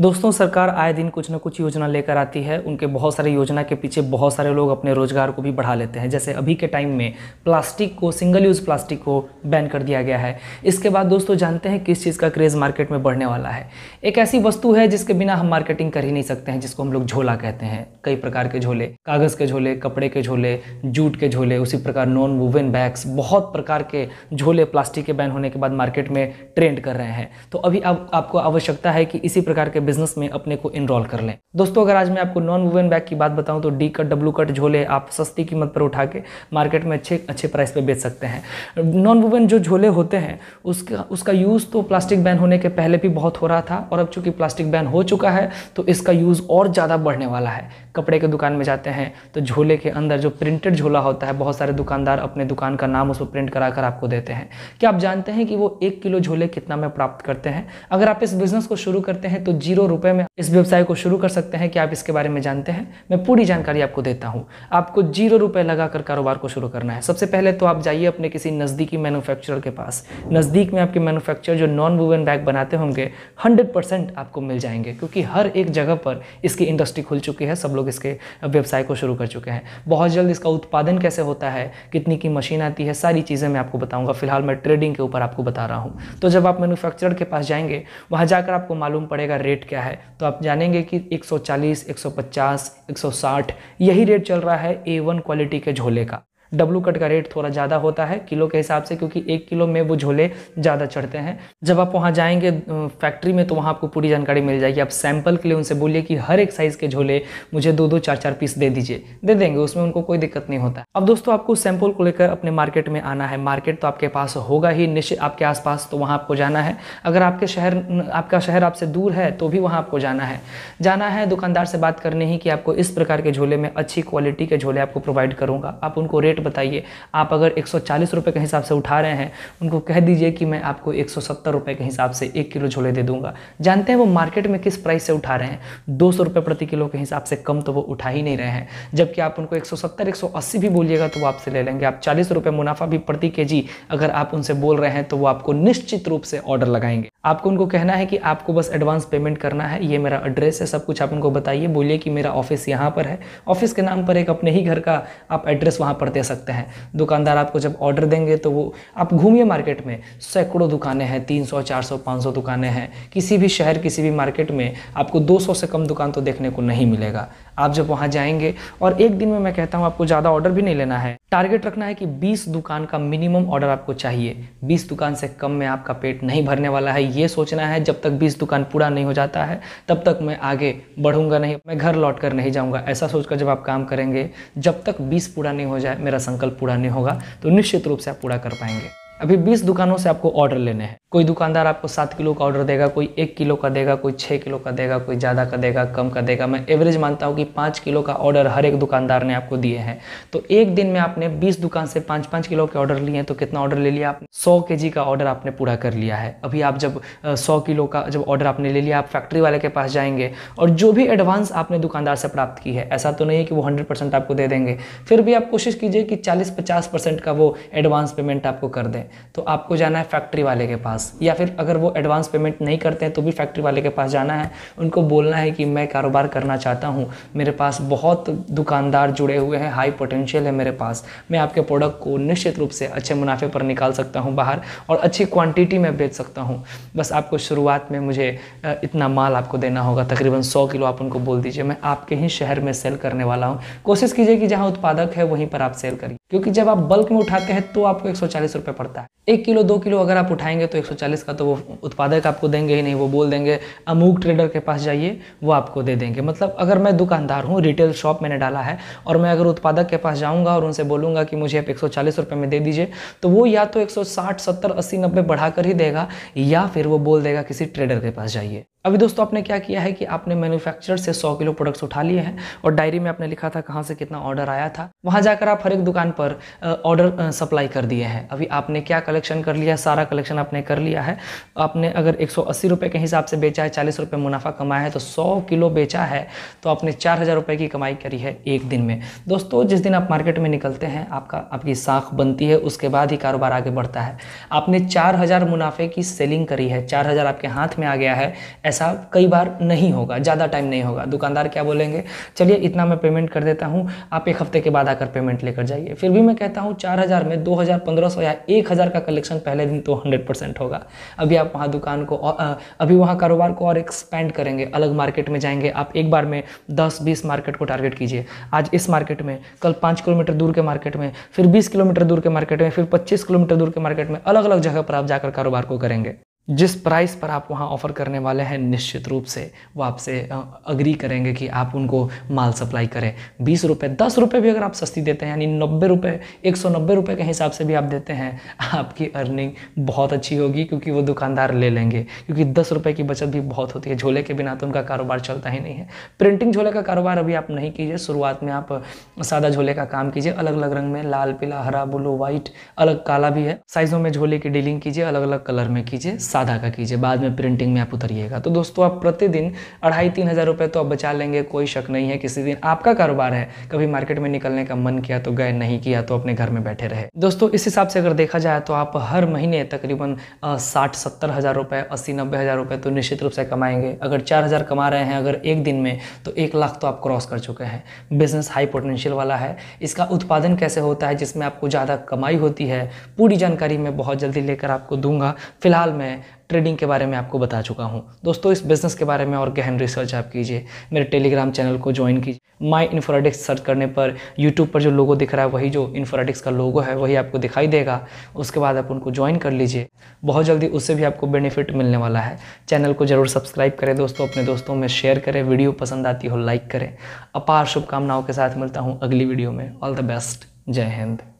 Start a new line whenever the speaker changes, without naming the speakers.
दोस्तों सरकार आए दिन कुछ ना कुछ योजना लेकर आती है उनके बहुत सारे योजना के पीछे बहुत सारे लोग अपने रोज़गार को भी बढ़ा लेते हैं जैसे अभी के टाइम में प्लास्टिक को सिंगल यूज़ प्लास्टिक को बैन कर दिया गया है इसके बाद दोस्तों जानते हैं किस चीज़ का क्रेज़ मार्केट में बढ़ने वाला है एक ऐसी वस्तु है जिसके बिना हम मार्केटिंग कर ही नहीं सकते हैं जिसको हम लोग झोला कहते हैं कई प्रकार के झोले कागज़ के झोले कपड़े के झोले जूट के झोले उसी प्रकार नॉन वूवन बैग्स बहुत प्रकार के झोले प्लास्टिक के बैन होने के बाद मार्केट में ट्रेंड कर रहे हैं तो अभी अब आपको आवश्यकता है कि इसी प्रकार के बिजनेस में अपने को इनरोल कर लें दोस्तों अगर आज मैं आपको नॉन वुवन बैग की बात बताऊं तो डी कट डब्लू कट झोले आप सस्ती कीमत पर उठा के मार्केट में अच्छे अच्छे प्राइस पर बेच सकते हैं नॉन वुवन जो झोले होते हैं उसका उसका यूज़ तो प्लास्टिक बैन होने के पहले भी बहुत हो रहा था और अब चूंकि प्लास्टिक बैन हो चुका है तो इसका यूज़ और ज़्यादा बढ़ने वाला है कपड़े के दुकान में जाते हैं तो झोले के अंदर जो प्रिंटेड झोला होता है बहुत सारे दुकानदार अपने दुकान का नाम उस पर प्रिंट करा कर आपको देते हैं क्या आप जानते हैं कि वो एक किलो झोले कितना में प्राप्त करते हैं अगर आप इस बिज़नेस को शुरू करते हैं तो जी जीरो रुपए में इस व्यवसाय को शुरू कर सकते हैं कि आप इसके बारे में जानते हैं मैं पूरी जानकारी आपको देता हूं आपको जीरो रुपए लगाकर कारोबार को शुरू करना है सबसे पहले तो आप जाइए अपने किसी नज़दीकी मैन्युफैक्चरर के पास नज़दीक में आपके मैनुफैक्चर जो नॉन वुवन बैग बनाते होंगे हंड्रेड आपको मिल जाएंगे क्योंकि हर एक जगह पर इसकी इंडस्ट्री खुल चुकी है सब लोग इसके व्यवसाय को शुरू कर चुके हैं बहुत जल्द इसका उत्पादन कैसे होता है कितनी की मशीन आती है सारी चीज़ें मैं आपको बताऊंगा फिलहाल मैं ट्रेडिंग के ऊपर आपको बता रहा हूं तो जब आप मैन्युफैक्चरर के पास जाएंगे वहां जाकर आपको मालूम पड़ेगा रेट रेट क्या है तो आप जानेंगे कि 140, 150, 160 यही रेट चल रहा है ए वन क्वालिटी के झोले का डब्लू कट का रेट थोड़ा ज़्यादा होता है किलो के हिसाब से क्योंकि एक किलो में वो झोले ज़्यादा चढ़ते हैं जब आप वहाँ जाएंगे फैक्ट्री में तो वहाँ आपको पूरी जानकारी मिल जाएगी आप सैंपल के लिए उनसे बोलिए कि हर एक साइज़ के झोले मुझे दो दो चार चार पीस दे दीजिए दे देंगे उसमें उनको कोई दिक्कत नहीं होता अब दोस्तों आपको सैंपल को लेकर अपने मार्केट में आना है मार्केट तो आपके पास होगा ही निश्चित आपके आसपास तो वहाँ आपको जाना है अगर आपके शहर आपका शहर आपसे दूर है तो भी वहाँ आपको जाना है जाना है दुकानदार से बात करनी ही कि आपको इस प्रकार के झोले में अच्छी क्वालिटी के झोले आपको प्रोवाइड करूँगा आप उनको रेट बताइए आप अगर एक सौ के हिसाब से उठा रहे हैं उनको कह दीजिए कि मैं आपको एक सौ के हिसाब से एक किलो झोले दे दूंगा जानते हैं वो मार्केट में किस प्राइस से उठा रहे हैं दो प्रति किलो के हिसाब से कम तो वो उठा ही नहीं रहे हैं जबकि आप उनको एक सौ भी बोलिएगा तो वो आपसे ले लेंगे आप चालीस मुनाफा भी प्रति के अगर आप उनसे बोल रहे हैं तो वो आपको निश्चित रूप से ऑर्डर लगाएंगे आपको उनको कहना है कि आपको बस एडवांस पेमेंट करना है ये मेरा एड्रेस है सब कुछ आप उनको बताइए बोलिए कि मेरा ऑफिस यहाँ पर है ऑफिस के नाम पर एक अपने ही घर का आप एड्रेस वहाँ पर दे सकते हैं दुकानदार आपको जब ऑर्डर देंगे तो वो आप घूमिए मार्केट में सैकड़ों दुकानें हैं तीन सौ चार सौ पाँच सौ दुकानें हैं किसी भी शहर किसी भी मार्केट में आपको दो सौ से कम दुकान तो देखने को नहीं मिलेगा आप जब वहां जाएंगे और एक दिन में मैं कहता हूँ आपको ज़्यादा ऑर्डर भी नहीं लेना है टारगेट रखना है कि 20 दुकान का मिनिमम ऑर्डर आपको चाहिए 20 दुकान से कम में आपका पेट नहीं भरने वाला है ये सोचना है जब तक 20 दुकान पूरा नहीं हो जाता है तब तक मैं आगे बढ़ूंगा नहीं मैं घर लौट कर नहीं जाऊंगा ऐसा सोचकर जब आप काम करेंगे जब तक बीस पूरा नहीं हो जाए मेरा संकल्प पूरा नहीं होगा तो निश्चित रूप से आप पूरा कर पाएंगे अभी बीस दुकानों से आपको ऑर्डर लेने हैं कोई दुकानदार आपको सात किलो का ऑर्डर देगा कोई एक किलो का देगा कोई छः किलो का देगा कोई ज़्यादा का देगा कम का देगा मैं एवरेज मानता हूँ कि पाँच किलो का ऑर्डर हर एक दुकानदार ने आपको दिए हैं तो एक दिन में आपने बीस दुकान से पाँच पाँच किलो के ऑर्डर लिए हैं तो कितना ऑर्डर ले लिया आपने सौ के का ऑर्डर आपने पूरा कर लिया है अभी आप जब सौ किलो का जब ऑर्डर आपने ले लिया आप फैक्ट्री वाले के पास जाएंगे और जो भी एडवांस आपने दुकानदार से प्राप्त की है ऐसा तो नहीं है कि वो हंड्रेड आपको दे देंगे फिर भी आप कोशिश कीजिए कि चालीस पचास का वो एडवांस पेमेंट आपको कर दें तो आपको जाना है फैक्ट्री वाले के पास एडवांस या फिर अगर वो एडवांस पेमेंट नहीं करते हैं तो भी फैक्ट्री वाले के पास जाना है उनको बोलना है कि मैं कारोबार करना चाहता हूँ मेरे पास बहुत दुकानदार जुड़े हुए हैं हाई पोटेंशियल है मेरे पास मैं आपके प्रोडक्ट को निश्चित रूप से अच्छे मुनाफे पर निकाल सकता हूँ बाहर और अच्छी क्वांटिटी में बेच सकता हूँ बस आपको शुरुआत में मुझे इतना माल आपको देना होगा तकरीबन सौ किलो आप उनको बोल दीजिए मैं आपके ही शहर में सेल करने वाला हूँ कोशिश कीजिए कि जहाँ उत्पादक है वहीं पर आप सेल करिए क्योंकि जब आप बल्क में उठाते हैं तो आपको एक सौ पड़ता है एक किलो दो किलो अगर आप उठाएंगे तो 140 का तो वो उत्पादक आपको देंगे ही नहीं वो बोल देंगे अमूक ट्रेडर के पास जाइए वो आपको दे देंगे मतलब अगर मैं दुकानदार हूँ रिटेल शॉप मैंने डाला है और मैं अगर उत्पादक के पास जाऊँगा और उनसे बोलूँगा कि मुझे आप एक सौ में दे दीजिए तो वो या तो साठ सत्तर अस्सी नब्बे बढ़ाकर ही देगा या फिर वो बोल देगा किसी ट्रेडर के पास जाइए अभी दोस्तों आपने क्या किया है कि आपने मैन्युफैक्चरर से 100 किलो प्रोडक्ट्स उठा लिए हैं और डायरी में आपने लिखा था कहाँ से कितना ऑर्डर आया था वहाँ जाकर आप हर एक दुकान पर ऑर्डर सप्लाई कर दिए हैं अभी आपने क्या कलेक्शन कर लिया सारा कलेक्शन आपने कर लिया है आपने अगर एक रुपए के हिसाब से बेचा है चालीस रुपये मुनाफा कमाया है तो सौ किलो बेचा है तो आपने चार हज़ार की कमाई करी है एक दिन में दोस्तों जिस दिन आप मार्केट में निकलते हैं आपका आपकी साख बनती है उसके बाद ही कारोबार आगे बढ़ता है आपने चार मुनाफे की सेलिंग करी है चार आपके हाथ में आ गया है ऐसा कई बार नहीं होगा ज़्यादा टाइम नहीं होगा दुकानदार क्या बोलेंगे चलिए इतना मैं पेमेंट कर देता हूँ आप एक हफ्ते के बाद आकर पेमेंट लेकर जाइए फिर भी मैं कहता हूँ चार हज़ार में दो हज़ार पंद्रह सौ या एक हज़ार का कलेक्शन पहले दिन तो हंड्रेड परसेंट होगा अभी आप वहाँ दुकान को अभी वहाँ कारोबार को और एक्सपेंड करेंगे अलग मार्केट में जाएंगे आप एक बार में दस बीस मार्केट को टारगेट कीजिए आज इस मार्केट में कल पाँच किलोमीटर दूर के मार्केट में फिर बीस किलोमीटर दूर के मार्केट में फिर पच्चीस किलोमीटर दूर के मार्केट में अलग अलग जगह पर आप जाकर कारोबार को करेंगे जिस प्राइस पर आप वहाँ ऑफ़र करने वाले हैं निश्चित रूप से वो आपसे अग्री करेंगे कि आप उनको माल सप्लाई करें बीस रुपये दस रुपये भी अगर आप सस्ती देते हैं यानी नब्बे रुपये एक सौ नब्बे रुपये के हिसाब से भी आप देते हैं आपकी अर्निंग बहुत अच्छी होगी क्योंकि वो दुकानदार ले लेंगे क्योंकि दस रुपये की बचत भी बहुत होती है झोले के बिना तो उनका कारोबार चलता ही नहीं है प्रिंटिंग झोले का कारोबार अभी आप नहीं कीजिए शुरुआत में आप सादा झोले का काम कीजिए अलग अलग रंग में लाल पीला हरा ब्लू वाइट अलग काला भी है साइज़ों में झोले की डीलिंग कीजिए अलग अलग कलर में कीजिए साधा का कीजिए बाद में प्रिंटिंग में आप उतरिएगा तो दोस्तों आप प्रतिदिन अढ़ाई तीन हज़ार रुपये तो आप बचा लेंगे कोई शक नहीं है किसी दिन आपका कारोबार है कभी मार्केट में निकलने का मन किया तो गए नहीं किया तो अपने घर में बैठे रहे दोस्तों इस हिसाब से अगर देखा जाए तो आप हर महीने तकरीबन साठ सत्तर हज़ार रुपये अस्सी नब्बे हज़ार रुपये तो निश्चित रूप से कमाएंगे अगर चार हज़ार कमा रहे हैं अगर एक दिन में तो एक लाख तो आप क्रॉस कर चुके हैं बिजनेस हाई पोटेंशियल वाला है इसका उत्पादन कैसे होता है जिसमें आपको ज़्यादा कमाई होती है पूरी जानकारी मैं बहुत जल्दी लेकर आपको दूंगा फिलहाल मैं ट्रेडिंग के बारे में आपको बता चुका हूँ दोस्तों इस बिज़नेस के बारे में और गहन रिसर्च आप कीजिए मेरे टेलीग्राम चैनल को ज्वाइन कीजिए माई इन्फोराटिक्स सर्च करने पर यूट्यूब पर जो लोगो दिख रहा है वही जो इन्फोराटिक्स का लोगो है वही आपको दिखाई देगा उसके बाद आप उनको ज्वाइन कर लीजिए बहुत जल्दी उससे भी आपको बेनिफिट मिलने वाला है चैनल को ज़रूर सब्सक्राइब करें दोस्तों अपने दोस्तों में शेयर करें वीडियो पसंद आती हो लाइक करें अपार शुभकामनाओं के साथ मिलता हूँ अगली वीडियो में ऑल द बेस्ट जय हिंद